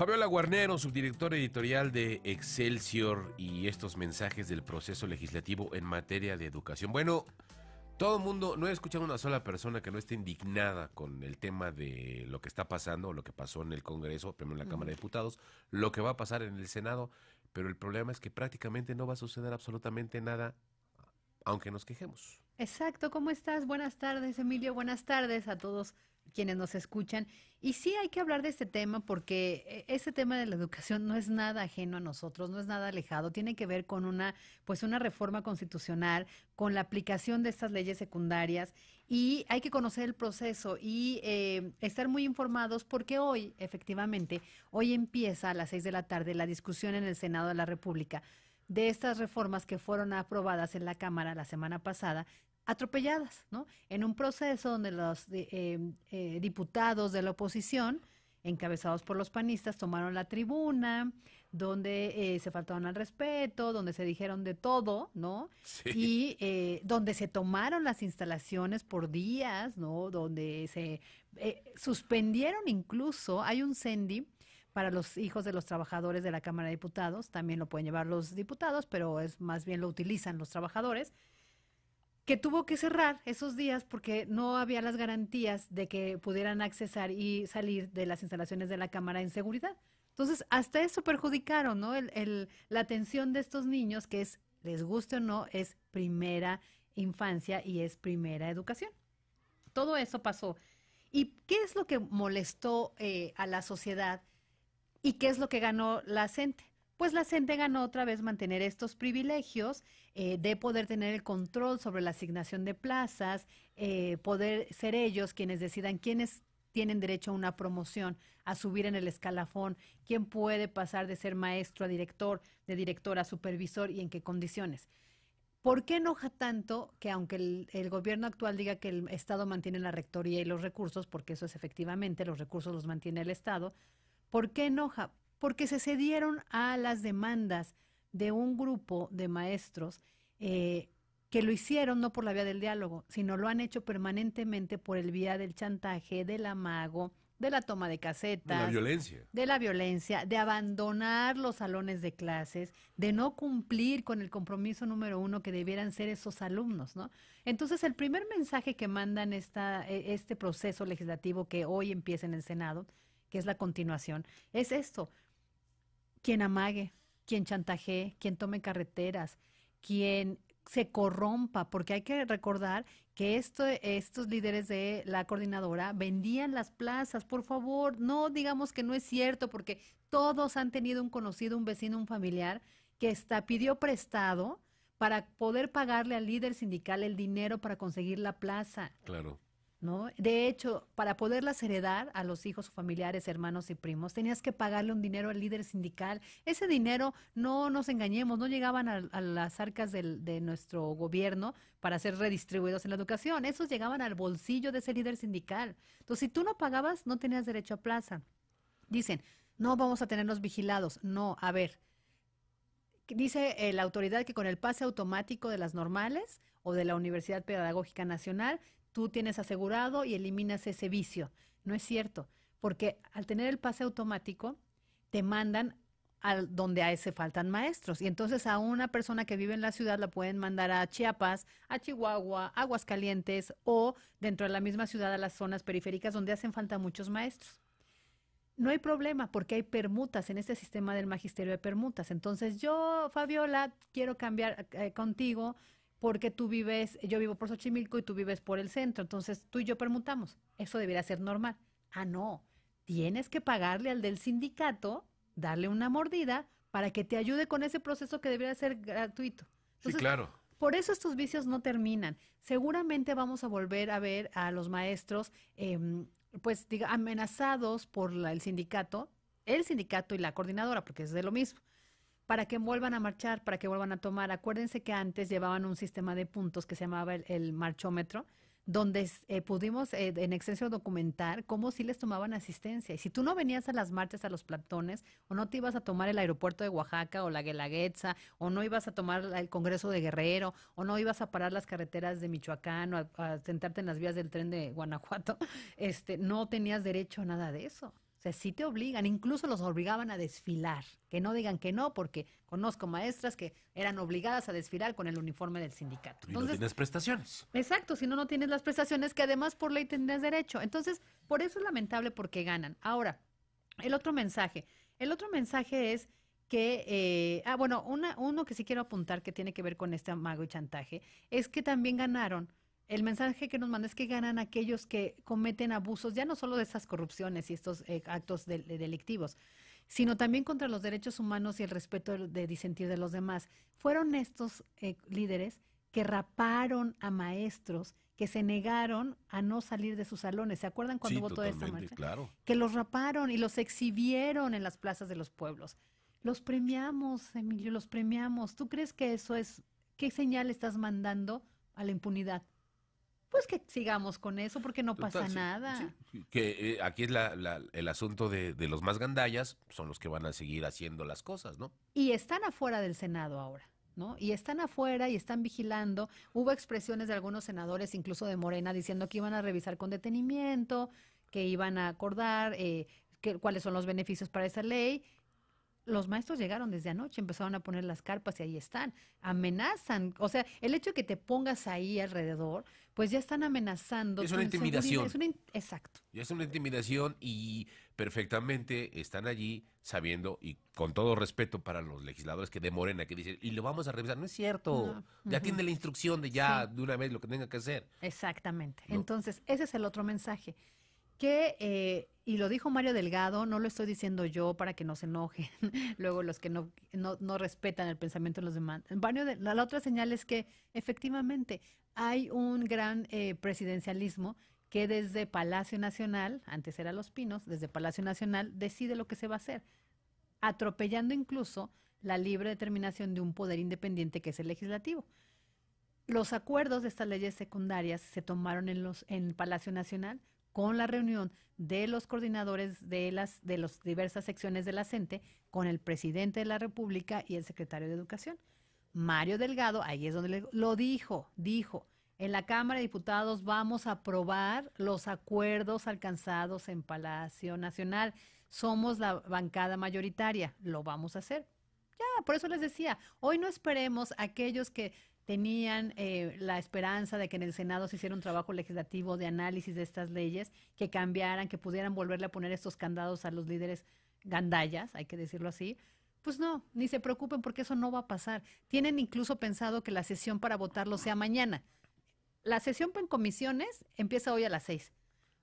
Fabiola Guarnero, subdirector editorial de Excelsior y estos mensajes del proceso legislativo en materia de educación. Bueno, todo el mundo, no he escuchado a una sola persona que no esté indignada con el tema de lo que está pasando, lo que pasó en el Congreso, primero en la Cámara de Diputados, lo que va a pasar en el Senado, pero el problema es que prácticamente no va a suceder absolutamente nada, aunque nos quejemos. Exacto, ¿cómo estás? Buenas tardes, Emilio, buenas tardes a todos quienes nos escuchan. Y sí hay que hablar de este tema porque eh, ese tema de la educación no es nada ajeno a nosotros, no es nada alejado, tiene que ver con una pues una reforma constitucional, con la aplicación de estas leyes secundarias y hay que conocer el proceso y eh, estar muy informados porque hoy, efectivamente, hoy empieza a las seis de la tarde la discusión en el Senado de la República de estas reformas que fueron aprobadas en la Cámara la semana pasada atropelladas, ¿no? En un proceso donde los em, eh, diputados de la oposición, encabezados por los panistas, tomaron la tribuna, donde eh, se faltaban al respeto, donde se dijeron de todo, ¿no? Y eh, donde se tomaron las instalaciones por días, ¿no? Donde se suspendieron incluso, hay un CENDI para los hijos de los trabajadores de la Cámara de Diputados, también lo pueden llevar los diputados, pero es más bien lo utilizan los trabajadores que tuvo que cerrar esos días porque no había las garantías de que pudieran accesar y salir de las instalaciones de la Cámara en seguridad. Entonces, hasta eso perjudicaron, ¿no? la atención de estos niños, que es, les guste o no, es primera infancia y es primera educación. Todo eso pasó. ¿Y qué es lo que molestó eh, a la sociedad y qué es lo que ganó la gente? pues la gente ganó otra vez mantener estos privilegios eh, de poder tener el control sobre la asignación de plazas, eh, poder ser ellos quienes decidan quiénes tienen derecho a una promoción, a subir en el escalafón, quién puede pasar de ser maestro a director, de director a supervisor y en qué condiciones. ¿Por qué enoja tanto que aunque el, gobierno actual diga que el Estado mantiene la rectoría y los recursos, porque eso es efectivamente, los recursos los mantiene el Estado, ¿por qué enoja? porque se cedieron a las demandas de un grupo de maestros eh, que lo hicieron no por la vía del diálogo, sino lo han hecho permanentemente por el vía del chantaje, del amago, de la toma de caseta, De la violencia. De la violencia, de abandonar los salones de clases, de no cumplir con el compromiso número uno que debieran ser esos alumnos, ¿no? Entonces, el primer mensaje que mandan esta, e, este proceso legislativo que hoy empieza en el Senado, que es la continuación, es esto quien amague, quien chantajee, quien tome carreteras, quien se corrompa, porque hay que recordar que estos líderes de la coordinadora vendían las plazas. Por favor, no digamos que no es cierto, porque todos han tenido un conocido, un vecino, un familiar que está, pidió prestado para poder pagarle al líder sindical el dinero para conseguir la plaza. Claro. ¿no? De hecho, para poderlas heredar a los hijos, familiares, hermanos y primos, tenías que pagarle un dinero al líder sindical. Ese dinero, no nos engañemos, no llegaban a, las arcas de nuestro gobierno para ser redistribuidos en la educación. Esos llegaban al bolsillo de ese líder sindical. Entonces, si tú no pagabas, no tenías derecho a plaza. Dicen, no vamos a tenerlos vigilados. No, a ver. Dice eh, la autoridad que con el pase automático de las normales o de la Universidad Pedagógica Nacional tú tienes asegurado y eliminas ese vicio. No es cierto, porque al tener el pase automático, te mandan al donde a ese faltan maestros. Y entonces a una persona que vive en la ciudad la pueden mandar a Chiapas, a Chihuahua, Aguascalientes o dentro de la misma ciudad a las zonas periféricas donde hacen falta muchos maestros. No hay problema porque hay permutas en este sistema del magisterio de permutas. Entonces yo, Fabiola, quiero cambiar eh, contigo porque tú vives, yo vivo por Xochimilco y tú vives por el centro, entonces tú y yo permutamos. Eso debería ser normal. Ah, no, tienes que pagarle al del sindicato, darle una mordida para que te ayude con ese proceso que debería ser gratuito. sí, claro. Por eso estos vicios no terminan. Seguramente vamos a volver a ver a los maestros, em, pues, amenazados por el sindicato, el sindicato y la coordinadora, porque es de lo mismo para que vuelvan a marchar, para que vuelvan a tomar. Acuérdense que antes llevaban un sistema de puntos que se llamaba el, marchómetro, donde eh, pudimos eh, en exceso documentar cómo sí les tomaban asistencia. Y si tú no venías a las marchas, a los platones, o no te ibas a tomar el aeropuerto de Oaxaca o la Guelaguetza, o no ibas a tomar el Congreso de Guerrero, o no ibas a parar las carreteras de Michoacán, o a, a sentarte en las vías del tren de Guanajuato, este, no tenías derecho a nada de eso. O sea, sí te obligan, incluso los obligaban a desfilar, que no digan que no, porque conozco maestras que eran obligadas a desfilar con el uniforme del sindicato. Entonces, no tienes prestaciones. Exacto, si no, no tienes las prestaciones que además por ley tendrías derecho. Entonces, por eso es lamentable porque ganan. Ahora, el otro mensaje. El otro mensaje es que, eh, ah, bueno, uno que sí quiero apuntar que tiene que ver con este amago y chantaje, es que también ganaron el mensaje que nos manda es que ganan aquellos que cometen abusos, ya no solo de esas corrupciones y estos eh, actos delictivos, sino también contra los derechos humanos y el respeto de, disentir de los demás. Fueron estos eh, líderes que raparon a maestros que se negaron a no salir de sus salones. ¿Se acuerdan cuando hubo toda esta marcha? Claro. Que los raparon y los exhibieron en las plazas de los pueblos. Los premiamos, Emilio, los premiamos. ¿Tú crees que eso es qué señal estás mandando a la impunidad? pues que sigamos con eso porque no pasa nada. que eh, aquí es el asunto de, los más gandallas, son los que van a seguir haciendo las cosas, ¿no? Y están afuera del Senado ahora. ¿No? Y están afuera y están vigilando. Hubo expresiones de algunos senadores, incluso de Morena, diciendo que iban a revisar con detenimiento, que iban a acordar eh, cuáles son los beneficios para esa ley los maestros llegaron desde anoche, empezaron a poner las carpas y ahí están, amenazan, o sea, el hecho de que te pongas ahí alrededor, pues ya están amenazando. Es una intimidación. exacto. Ya es una intimidación y perfectamente están allí sabiendo y con todo respeto para los legisladores que de Morena que dicen, y lo vamos a revisar, no es cierto, ya tiene la instrucción de ya de una vez lo que tenga que hacer. Exactamente, entonces ese es el otro mensaje que, eh, y lo dijo Mario Delgado, no lo estoy diciendo yo para que no se enojen luego los que no, no, respetan el pensamiento de los demás. de, la, otra señal es que efectivamente hay un gran eh, presidencialismo que desde Palacio Nacional, antes era Los Pinos, desde Palacio Nacional decide lo que se va a hacer, atropellando incluso la libre determinación de un poder independiente que es el legislativo. Los acuerdos de estas leyes secundarias se tomaron en, los, en Palacio Nacional con la reunión de los coordinadores de las de las diversas secciones de la CENTE con el presidente de la República y el secretario de Educación. Mario Delgado, ahí es donde lo dijo, dijo, en la Cámara de Diputados vamos a aprobar los acuerdos alcanzados en Palacio Nacional. Somos la bancada mayoritaria, lo vamos a hacer. Ya, por eso les decía, hoy no esperemos a aquellos que tenían eh, la esperanza de que en el Senado se hiciera un trabajo legislativo de análisis de estas leyes, que cambiaran, que pudieran volverle a poner estos candados a los líderes gandallas, hay que decirlo así. Pues no, ni se preocupen porque eso no va a pasar. Tienen incluso pensado que la sesión para votarlo sea mañana. La sesión en comisiones empieza hoy a las seis.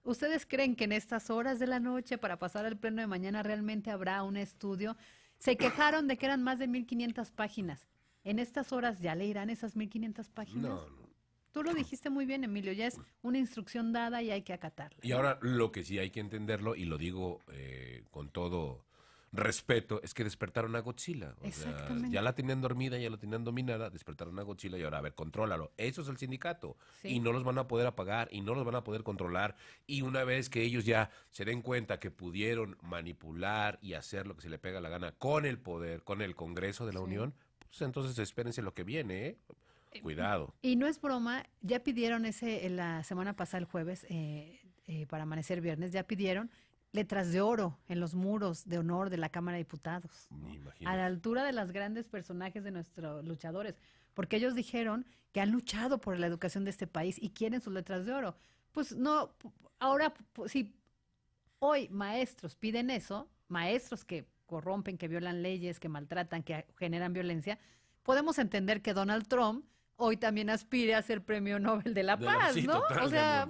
¿Ustedes creen que en estas horas de la noche, para pasar al pleno de mañana, realmente habrá un estudio? Se quejaron de que eran más de 1.500 páginas en estas horas ya leerán esas 1500 páginas. No, no. Tú lo dijiste muy bien, Emilio, ya es una instrucción dada y hay que acatarla. Y ahora lo que sí hay que entenderlo, y lo digo eh, con todo respeto, es que despertaron a Godzilla. Exactamente. ya la tenían dormida, ya la tenían dominada, despertaron a Godzilla y ahora, a ver, contrólalo. Eso es el sindicato. Y no los van a poder apagar y no los van a poder controlar. Y una vez que ellos ya se den cuenta que pudieron manipular y hacer lo que se le pega la gana con el poder, con el Congreso de la Unión, pues, entonces espérense lo que viene, ¿eh? ¿eh? Cuidado. Y no es broma, ya pidieron ese, eh, la semana pasada, el jueves, eh, para amanecer viernes, ya pidieron letras de oro en los muros de honor de la Cámara de Diputados. A la altura de los grandes personajes de nuestros luchadores, porque ellos dijeron que han luchado por la educación de este país y quieren sus letras de oro. Pues no, ahora, si hoy maestros piden eso, maestros que corrompen, que violan leyes, que maltratan, que generan violencia, podemos entender que Donald Trump hoy también aspire a ser premio Nobel de la Paz, ¿no? o sea,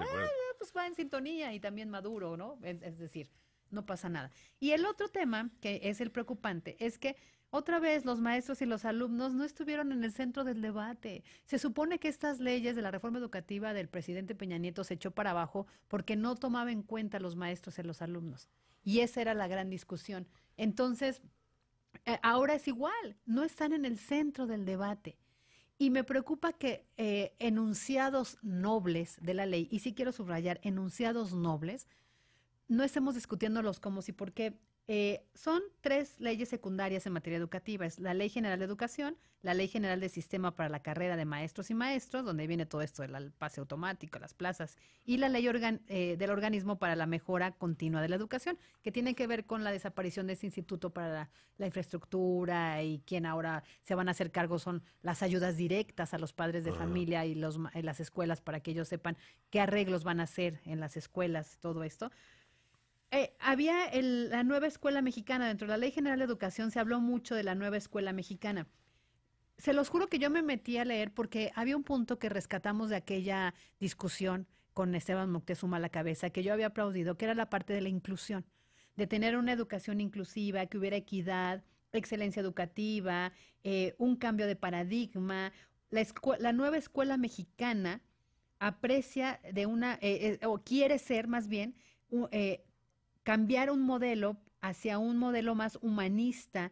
pues va en sintonía y también maduro, ¿no? Es, decir, no pasa nada. Y el otro tema, que es el preocupante, es que otra vez los maestros y los alumnos no estuvieron en el centro del debate. Se supone que estas leyes de la reforma educativa del presidente Peña Nieto se echó para abajo porque no tomaba en cuenta a los maestros y a los alumnos. Y esa era la gran discusión. Entonces, eh, ahora es igual, no están en el centro del debate. Y me preocupa que eh, enunciados nobles de la ley, y sí quiero subrayar, enunciados nobles, no estemos discutiéndolos como si por qué eh, son tres leyes secundarias en materia educativa. Es la Ley General de Educación, la Ley General del Sistema para la Carrera de Maestros y Maestros, donde viene todo esto el pase automático, las plazas, y la Ley eh, del Organismo para la Mejora Continua de la Educación, que tiene que ver con la desaparición de ese instituto para la, infraestructura y quien ahora se van a hacer cargo son las ayudas directas a los padres de familia y las escuelas para que ellos sepan qué arreglos van a hacer en las escuelas, todo esto. Eh, había la nueva escuela mexicana, dentro de la Ley General de Educación se habló mucho de la nueva escuela mexicana. Se los juro que yo me metí a leer porque había un punto que rescatamos de aquella discusión con Esteban Moctezuma a la cabeza, que yo había aplaudido, que era la parte de la inclusión, de tener una educación inclusiva, que hubiera equidad, excelencia educativa, eh, un cambio de paradigma. La, la nueva escuela mexicana aprecia de una, eh, o quiere ser más bien, cambiar un modelo hacia un modelo más humanista,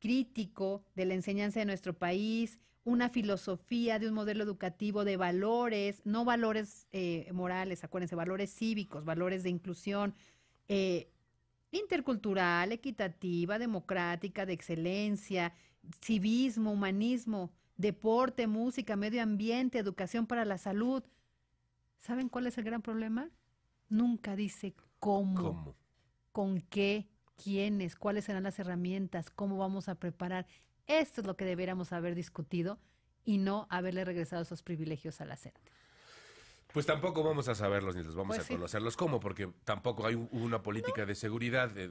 crítico de la enseñanza de nuestro país, una filosofía de un modelo educativo de valores, no valores eh, morales, acuérdense, valores cívicos, valores de inclusión eh, intercultural, equitativa, democrática, de excelencia, civismo, humanismo, deporte, música, medio ambiente, educación para la salud. ¿Saben cuál es el gran problema? Nunca dice ¿Cómo? con qué, quiénes, cuáles serán las herramientas, cómo vamos a preparar. Esto es lo que debiéramos haber discutido y no haberle regresado esos privilegios a la e Pues tampoco vamos a saberlos ni los vamos pues a conocerlos. ¿Cómo? Porque tampoco hay una política de seguridad, de,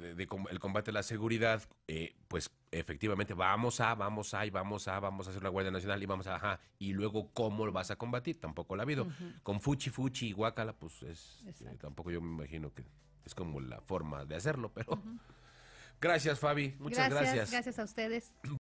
el combate a la seguridad. Eh, pues efectivamente, vamos a, vamos a, y vamos a, vamos a hacer la Guardia Nacional y vamos a, ajá. Y luego, ¿cómo lo vas a combatir? Tampoco la ha habido. Con fuchi, fuchi y guacala, pues es, eh, tampoco yo me imagino que es como la forma de hacerlo, pero... Gracias, Fabi. Muchas gracias. Gracias, gracias a ustedes.